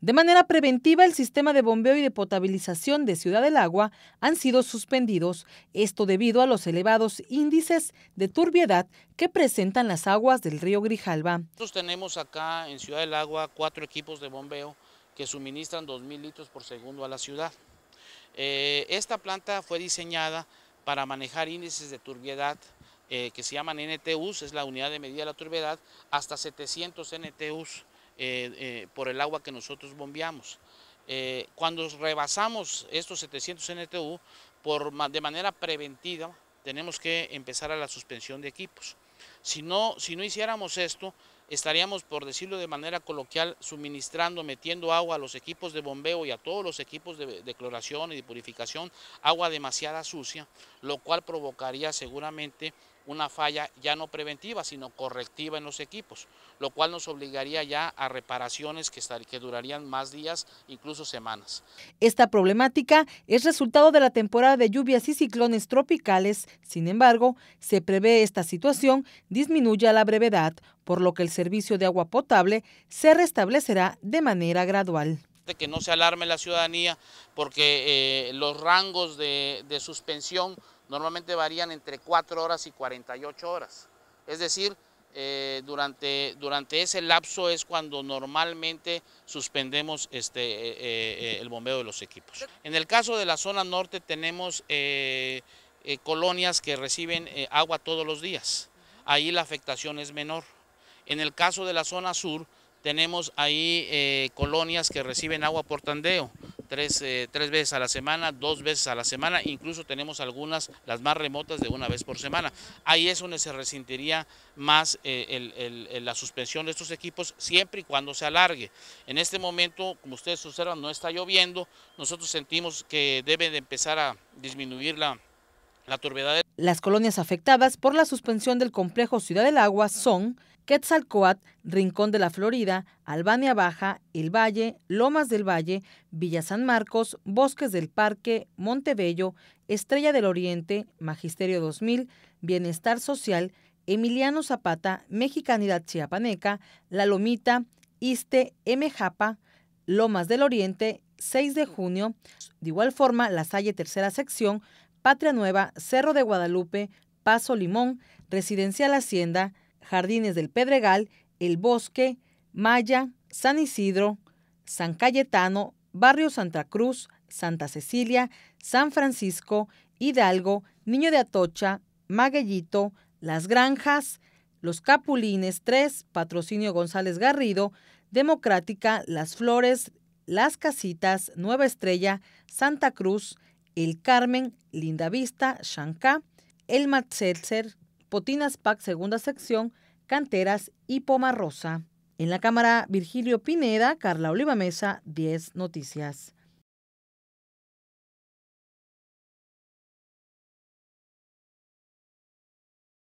De manera preventiva, el sistema de bombeo y de potabilización de Ciudad del Agua han sido suspendidos, esto debido a los elevados índices de turbiedad que presentan las aguas del río Grijalba. Nosotros tenemos acá en Ciudad del Agua cuatro equipos de bombeo que suministran 2.000 litros por segundo a la ciudad. Eh, esta planta fue diseñada para manejar índices de turbiedad eh, que se llaman NTUs, es la unidad de medida de la turbiedad, hasta 700 NTUs. Eh, eh, por el agua que nosotros bombeamos. Eh, cuando rebasamos estos 700 NTU, por, de manera preventiva, tenemos que empezar a la suspensión de equipos. Si no, si no hiciéramos esto, estaríamos, por decirlo de manera coloquial, suministrando, metiendo agua a los equipos de bombeo y a todos los equipos de, de cloración y de purificación, agua demasiada sucia, lo cual provocaría seguramente una falla ya no preventiva, sino correctiva en los equipos, lo cual nos obligaría ya a reparaciones que, estar, que durarían más días, incluso semanas. Esta problemática es resultado de la temporada de lluvias y ciclones tropicales, sin embargo, se prevé esta situación disminuya a la brevedad, por lo que el servicio de agua potable se restablecerá de manera gradual que no se alarme la ciudadanía porque eh, los rangos de suspensión normalmente varían entre 4 horas y 48 horas. Es decir, eh, durante, durante ese lapso es cuando normalmente suspendemos este, eh, eh, el bombeo de los equipos. En el caso de la zona norte tenemos colonias que reciben agua todos los días. Ahí la afectación es menor. En el caso de la zona sur tenemos ahí colonias que reciben agua por tandeo. Eh, tres, veces a la semana, dos veces a la semana, incluso tenemos algunas, las más remotas, de una vez por semana. Ahí es donde se resentiría más eh, la suspensión de estos equipos, siempre y cuando se alargue. En este momento, como ustedes observan, no está lloviendo, nosotros sentimos que debe de empezar a disminuir la, la turbidez las colonias afectadas por la suspensión del complejo Ciudad del Agua son Quetzalcoatl, Rincón de la Florida, Albania Baja, El Valle, Lomas del Valle, Villa San Marcos, Bosques del Parque, Montebello, Estrella del Oriente, Magisterio 2000, Bienestar Social, Emiliano Zapata, Mexicanidad Chiapaneca, La Lomita, Iste, Mjapa, Lomas del Oriente, 6 de junio. De igual forma, La Salle Tercera Sección, Patria Nueva, Cerro de Guadalupe, Paso Limón, Residencial Hacienda, Jardines del Pedregal, El Bosque, Maya, San Isidro, San Cayetano, Barrio Santa Cruz, Santa Cecilia, San Francisco, Hidalgo, Niño de Atocha, Maguellito, Las Granjas, Los Capulines 3, Patrocinio González Garrido, Democrática, Las Flores, Las Casitas, Nueva Estrella, Santa Cruz, el Carmen, Linda Vista, Chancá, El Matzelzer, Potinas Pac, segunda sección, Canteras y Poma Rosa. En la Cámara, Virgilio Pineda, Carla Oliva Mesa, 10 Noticias.